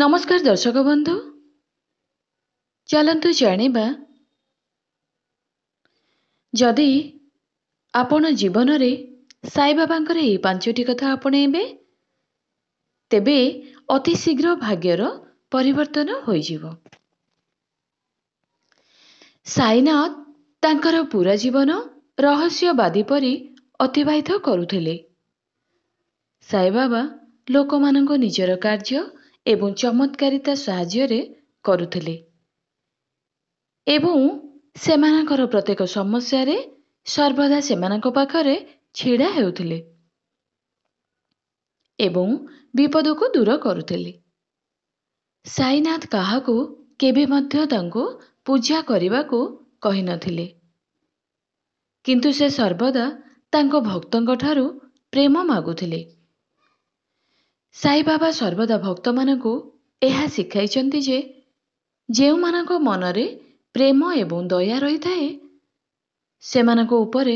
ନମସ୍କାର ଦର୍ଶକ ବନ୍ଧୁ ଚାଲନ୍ତୁ ଜାଣିବା ଯଦି ଆପଣ ଜୀବନରେ ସାଇବାବାଙ୍କର ଏହି ପାଞ୍ଚଟି କଥା ଆପଣେଇବେ ତେବେ ଅତି ଶୀଘ୍ର ଭାଗ୍ୟର ପରିବର୍ତ୍ତନ ହୋଇଯିବ ସାଇନାଥ ତାଙ୍କର ପୁରା ଜୀବନ ରହସ୍ୟବାଦୀ ପରି ଅତିବାହିତ କରୁଥିଲେ ସାଇବାବା ଲୋକମାନଙ୍କ ନିଜର କାର୍ଯ୍ୟ ଏବଂ ଚମତ୍କାରିତା ସାହାଯ୍ୟରେ କରୁଥିଲେ ଏବଂ ସେମାନଙ୍କର ପ୍ରତ୍ୟେକ ସମସ୍ୟାରେ ସର୍ବଦା ସେମାନଙ୍କ ପାଖରେ ଛିଡ଼ା ହେଉଥିଲେ ଏବଂ ବିପଦକୁ ଦୂର କରୁଥିଲେ ସାଇନାଥ କାହାକୁ କେବେ ମଧ୍ୟ ତାଙ୍କୁ ପୂଜା କରିବାକୁ କହିନଥିଲେ କିନ୍ତୁ ସେ ସର୍ବଦା ତାଙ୍କ ଭକ୍ତଙ୍କଠାରୁ ପ୍ରେମ ମାଗୁଥିଲେ ସାଇବାବା ସର୍ବଦା ଭକ୍ତମାନଙ୍କୁ ଏହା ଶିଖାଇଛନ୍ତି ଯେ ଯେଉଁମାନଙ୍କ ମନରେ ପ୍ରେମ ଏବଂ ଦୟା ରହିଥାଏ ସେମାନଙ୍କ ଉପରେ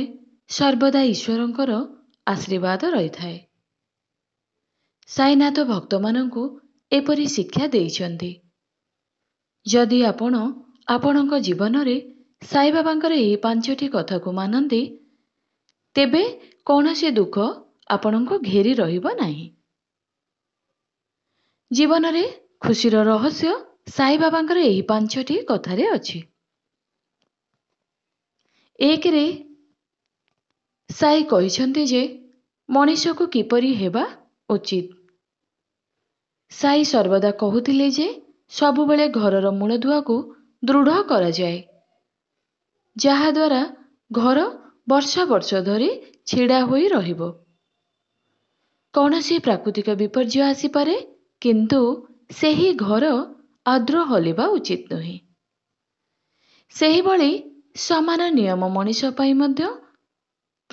ସର୍ବଦା ଈଶ୍ୱରଙ୍କର ଆଶୀର୍ବାଦ ରହିଥାଏ ସାଇନାଥ ଭକ୍ତମାନଙ୍କୁ ଏପରି ଶିକ୍ଷା ଦେଇଛନ୍ତି ଯଦି ଆପଣ ଆପଣଙ୍କ ଜୀବନରେ ସାଇବାବାଙ୍କର ଏହି ପାଞ୍ଚଟି କଥାକୁ ମାନନ୍ତି ତେବେ କୌଣସି ଦୁଃଖ ଆପଣଙ୍କୁ ଘେରି ରହିବ ନାହିଁ ଜୀବନରେ ଖୁସିର ରହସ୍ୟ ସାଇବାବାଙ୍କର ଏହି ପାଞ୍ଚଟି କଥାରେ ଅଛି ଏକରେ ସାଇ କହିଛନ୍ତି ଯେ ମଣିଷକୁ କିପରି ହେବା ଉଚିତ ସାଇ ସର୍ବଦା କହୁଥିଲେ ଯେ ସବୁବେଳେ ଘରର ମୂଳଦୁଆକୁ ଦୃଢ଼ କରାଯାଏ ଯାହାଦ୍ୱାରା ଘର ବର୍ଷ ବର୍ଷ ଧରି ଛିଡ଼ା ହୋଇ ରହିବ କୌଣସି ପ୍ରାକୃତିକ ବିପର୍ଯ୍ୟୟ ଆସିପାରେ କିନ୍ତୁ ସେହି ଘର ଆଦ୍ର ହଲିବା ଉଚିତ ନୁହେଁ ସେହିଭଳି ସମାନ ନିୟମ ମଣିଷ ପାଇଁ ମଧ୍ୟ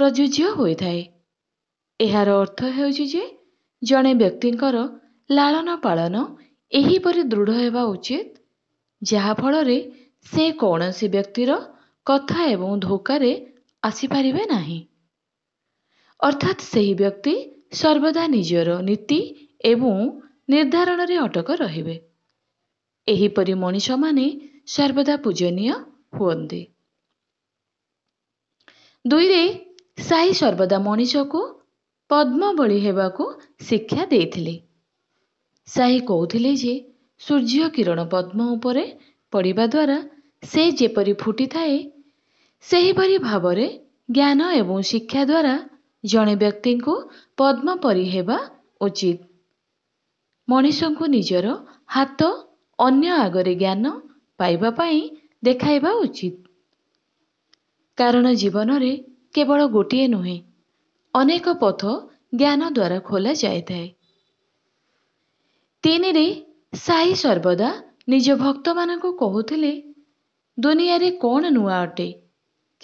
ପ୍ରଯୁଜ୍ୟ ହୋଇଥାଏ ଏହାର ଅର୍ଥ ହେଉଛି ଯେ ଜଣେ ବ୍ୟକ୍ତିଙ୍କର ଲାଳନ ପାଳନ ଏହିପରି ଦୃଢ଼ ହେବା ଉଚିତ ଯାହାଫଳରେ ସେ କୌଣସି ବ୍ୟକ୍ତିର କଥା ଏବଂ ଧୋକାରେ ଆସିପାରିବେ ନାହିଁ ଅର୍ଥାତ୍ ସେହି ବ୍ୟକ୍ତି ସର୍ବଦା ନିଜର ନୀତି ଏବଂ ନିର୍ଦ୍ଧାରଣରେ ଅଟକ ରହିବେ ଏହିପରି ମଣିଷମାନେ ସର୍ବଦା ପୂଜନୀୟ ହୁଅନ୍ତି ଦୁଇରେ ସାହି ସର୍ବଦା ମଣିଷକୁ ପଦ୍ମବଳୀ ହେବାକୁ ଶିକ୍ଷା ଦେଇଥିଲେ ସାହି କହୁଥିଲେ ଯେ ସୂର୍ଯ୍ୟ କିରଣ ପଦ୍ମ ଉପରେ ପଡ଼ିବା ଦ୍ୱାରା ସେ ଯେପରି ଫୁଟିଥାଏ ସେହିପରି ଭାବରେ ଜ୍ଞାନ ଏବଂ ଶିକ୍ଷା ଦ୍ୱାରା ଜଣେ ବ୍ୟକ୍ତିଙ୍କୁ ପଦ୍ମପରି ହେବା ଉଚିତ ମଣିଷଙ୍କୁ ନିଜର ହାତ ଅନ୍ୟ ଆଗରେ ଜ୍ଞାନ ପାଇବା ପାଇଁ ଦେଖାଇବା ଉଚିତ କାରଣ ଜୀବନରେ କେବଳ ଗୋଟିଏ ନୁହେଁ ଅନେକ ପଥ ଜ୍ଞାନ ଦ୍ୱାରା ଖୋଲାଯାଇଥାଏ ତିନିରେ ସାହି ସର୍ବଦା ନିଜ ଭକ୍ତମାନଙ୍କୁ କହୁଥିଲେ ଦୁନିଆରେ କ'ଣ ନୂଆ ଅଟେ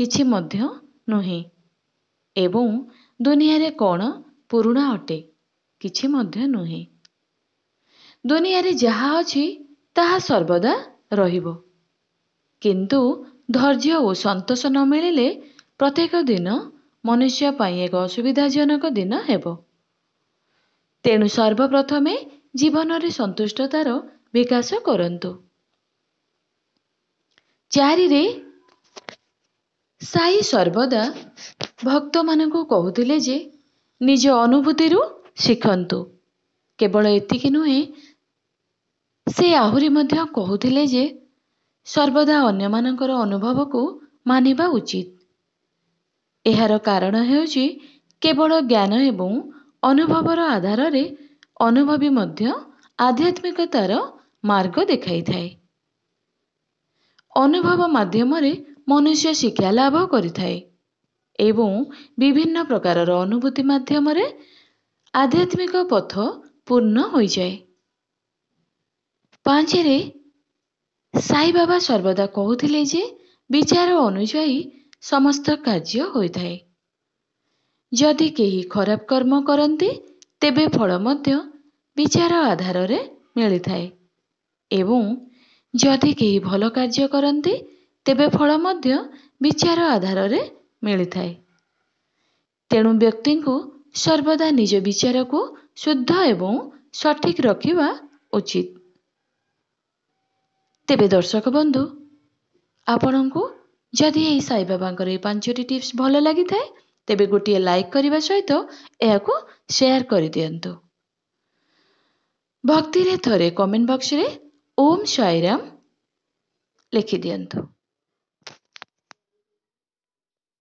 କିଛି ମଧ୍ୟ ନୁହେଁ ଏବଂ ଦୁନିଆରେ କ'ଣ ପୁରୁଣା ଅଟେ କିଛି ମଧ୍ୟ ନୁହେଁ ଦୁନିଆରେ ଯାହା ଅଛି ତାହା ସର୍ବଦା ରହିବ କିନ୍ତୁ ଧୈର୍ଯ୍ୟ ଓ ସନ୍ତୋଷ ନ ମିଳିଲେ ପ୍ରତ୍ୟେକ ଦିନ ମନୁଷ୍ୟ ପାଇଁ ଏକ ଅସୁବିଧାଜନକ ଦିନ ହେବ ତେଣୁ ସର୍ବପ୍ରଥମେ ଜୀବନରେ ସନ୍ତୁଷ୍ଟତାର ବିକାଶ କରନ୍ତୁ ଚାରିରେ ସାଇ ସର୍ବଦା ଭକ୍ତମାନଙ୍କୁ କହୁଥିଲେ ଯେ ନିଜ ଅନୁଭୂତିରୁ ଶିଖନ୍ତୁ କେବଳ ଏତିକି ନୁହେଁ ସେ ଆହୁରି ମଧ୍ୟ କହୁଥିଲେ ଯେ ସର୍ବଦା ଅନ୍ୟମାନଙ୍କର ଅନୁଭବକୁ ମାନିବା ଉଚିତ। ଏହାର କାରଣ ହେଉଛି କେବଳ ଜ୍ଞାନ ଏବଂ ଅନୁଭବର ଆଧାରରେ ଅନୁଭବୀ ମଧ୍ୟ ଆଧ୍ୟାତ୍ମିକତାର ମାର୍ଗ ଦେଖାଇଥାଏ। ଅନୁଭବ ମାଧ୍ୟମରେ ମନୁଷ୍ୟ ଶିକ୍ଷା ଲାଭ କରିଥାଏ ଏବଂ ବିଭିନ୍ନ ପ୍ରକାରର ଅନୁଭୂତି ମାଧ୍ୟମରେ ଆଧ୍ୟାତ୍ମିକ ପଥ ପୂର୍ଣ୍ଣ ହୋଇଯାଏ। ପାଞ୍ଚରେ ସାଇବାବା ସର୍ବଦା କହୁଥିଲେ ଯେ ବିଚାର ଅନୁଯାୟୀ ସମସ୍ତ କାର୍ଯ୍ୟ ହୋଇଥାଏ ଯଦି କେହି ଖରାପ କର୍ମ କରନ୍ତି ତେବେ ଫଳ ମଧ୍ୟ ବିଚାର ଆଧାରରେ ମିଳିଥାଏ ଏବଂ ଯଦି କେହି ଭଲ କାର୍ଯ୍ୟ କରନ୍ତି ତେବେ ଫଳ ମଧ୍ୟ ବିଚାର ଆଧାରରେ ମିଳିଥାଏ ତେଣୁ ବ୍ୟକ୍ତିଙ୍କୁ ସର୍ବଦା ନିଜ ବିଚାରକୁ ଶୁଦ୍ଧ ଏବଂ ସଠିକ୍ ରଖିବା ଉଚିତ୍ ତେବେ ଦର୍ଶକ ବନ୍ଧୁ ଆପଣଙ୍କୁ ଯଦି ଏହି ସାଇବାବାଙ୍କର ଏହି ପାଞ୍ଚଟି ଟିପ୍ସ ଭଲ ଲାଗିଥାଏ ତେବେ ଗୋଟିଏ ଲାଇକ୍ କରିବା ସହିତ ଏହାକୁ ସେୟାର କରିଦିଅନ୍ତୁ ଭକ୍ତିରେ ଥରେ କମେଣ୍ଟ ବକ୍ସରେ ଓମ୍ ସାଇରାମ ଲେଖିଦିଅନ୍ତୁ